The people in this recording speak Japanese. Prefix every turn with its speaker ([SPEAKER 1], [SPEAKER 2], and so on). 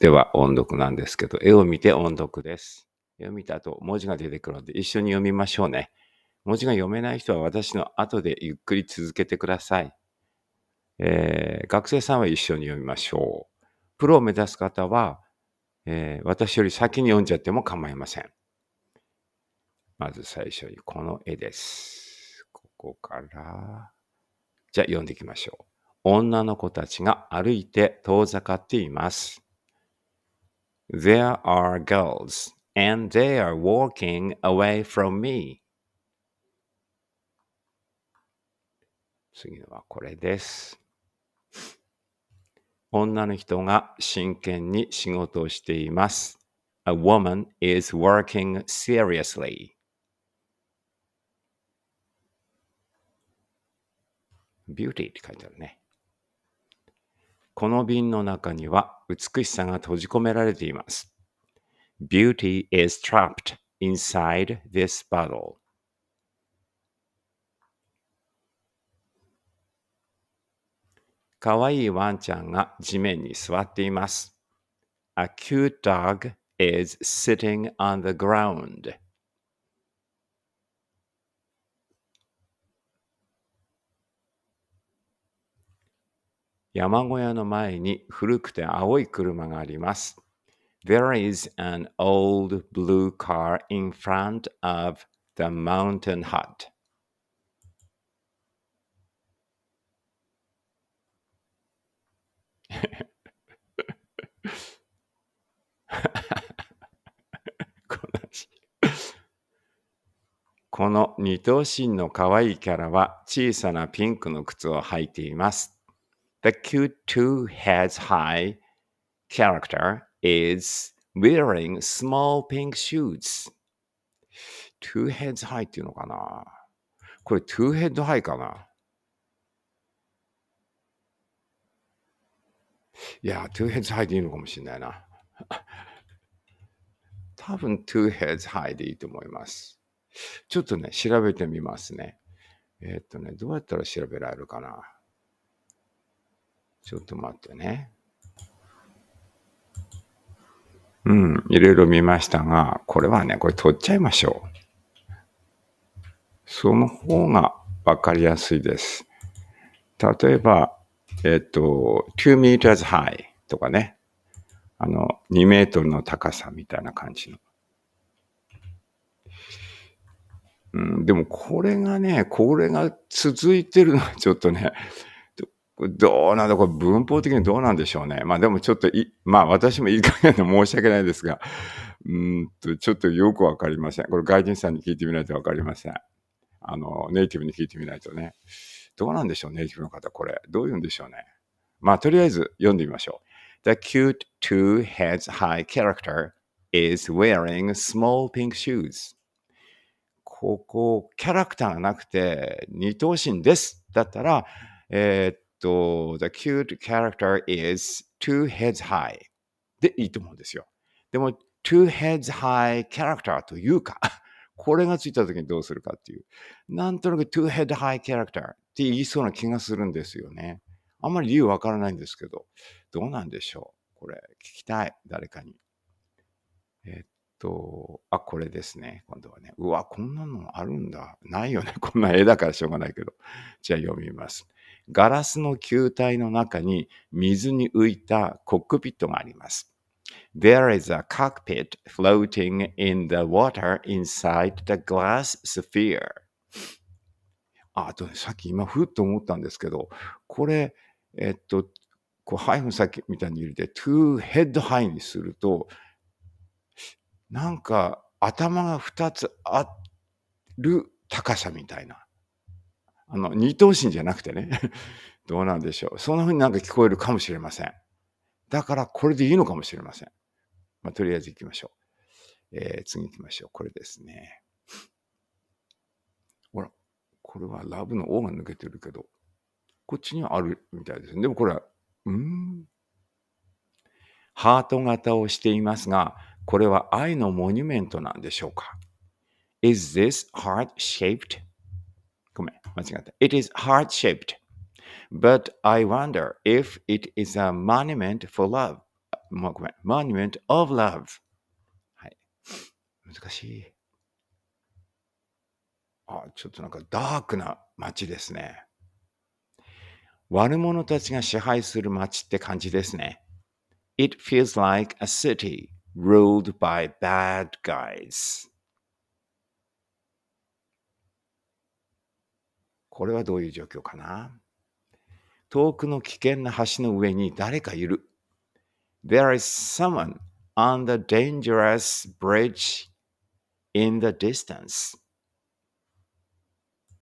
[SPEAKER 1] では音読なんですけど、絵を見て音読です。絵を見た後、文字が出てくるので一緒に読みましょうね。文字が読めない人は私の後でゆっくり続けてください。えー、学生さんは一緒に読みましょう。プロを目指す方は、えー、私より先に読んじゃっても構いません。まず最初にこの絵です。ここから。じゃあ読んでいきましょう。女の子たちが歩いて遠ざかっています。There are girls, and they are walking away from me. 次はこれです。女の人が真剣に仕事をしています。A woman is working seriously. Beauty って書いてあるね。この瓶の中には美しさが閉じ込められています。Beauty is trapped inside this bottle. かわいいワンちゃんが地面に座っています。A cute dog is sitting on the ground. 山小屋の前に古くて青い車があります。There is an old blue car in front of the mountain hut. この二頭身の可愛いキャラは小さなピンクの靴を履いています。the Q2 heads high character is wearing small pink shoes. two heads high っていうのかなこれ two head high かないや、two heads high でいいのかもしれないな。多分 two heads high でいいと思います。ちょっとね、調べてみますね。えー、っとね、どうやったら調べられるかなちょっと待ってね。うん、いろいろ見ましたが、これはね、これ取っちゃいましょう。その方がわかりやすいです。例えば、えっと、2 meters high とかね。あの、2メートルの高さみたいな感じの。うん、でもこれがね、これが続いてるのはちょっとね、どうなんだ、これ文法的にどうなんでしょうね。まあでもちょっとい、まあ私もいい加減で申し訳ないですが、うんと、ちょっとよくわかりません。これ外人さんに聞いてみないとわかりません。あの、ネイティブに聞いてみないとね。どうなんでしょう、ネイティブの方、これ。どういうんでしょうね。まあとりあえず読んでみましょう。The cute two-heads high character is wearing small pink shoes. ここ、キャラクターがなくて、二等身です。だったら、えー、と、The cute character is two heads high でいいと思うんですよ。でも、two heads high character というか、これがついた時にどうするかっていう。なんとなく two head high character って言いそうな気がするんですよね。あんまり理由わからないんですけど、どうなんでしょうこれ、聞きたい。誰かに。えっと、あ、これですね。今度はね。うわ、こんなのあるんだ。ないよね。こんな絵だからしょうがないけど。じゃあ読みます。ガラスの球体の中に水に浮いたコックピットがあります。There is a cockpit floating in the water inside the glass sphere. あと、さっき今ふっと思ったんですけど、これ、えっと、こうハイフンさっきみたいに入れて、2ヘッドハイにすると、なんか頭が2つある高さみたいな。あの、二等身じゃなくてね、どうなんでしょう。そんな風になんか聞こえるかもしれません。だから、これでいいのかもしれません。まあ、とりあえず行きましょう。えー、次行きましょう。これですね。ほら、これはラブの王が抜けてるけど、こっちにはあるみたいですね。でもこれは、うん。ハート型をしていますが、これは愛のモニュメントなんでしょうか ?Is this heart shaped ごめん、間違った。It is heart-shaped, but I wonder if it is a monument for love. もうごめん、monument of love. はい。難しい。あ、ちょっとなんかダークな街ですね。悪者たちが支配する街って感じですね。It feels like a city ruled by bad guys. これはどういう状況かな遠くの危険な橋の上に誰かいる。There is someone on the dangerous bridge in the distance.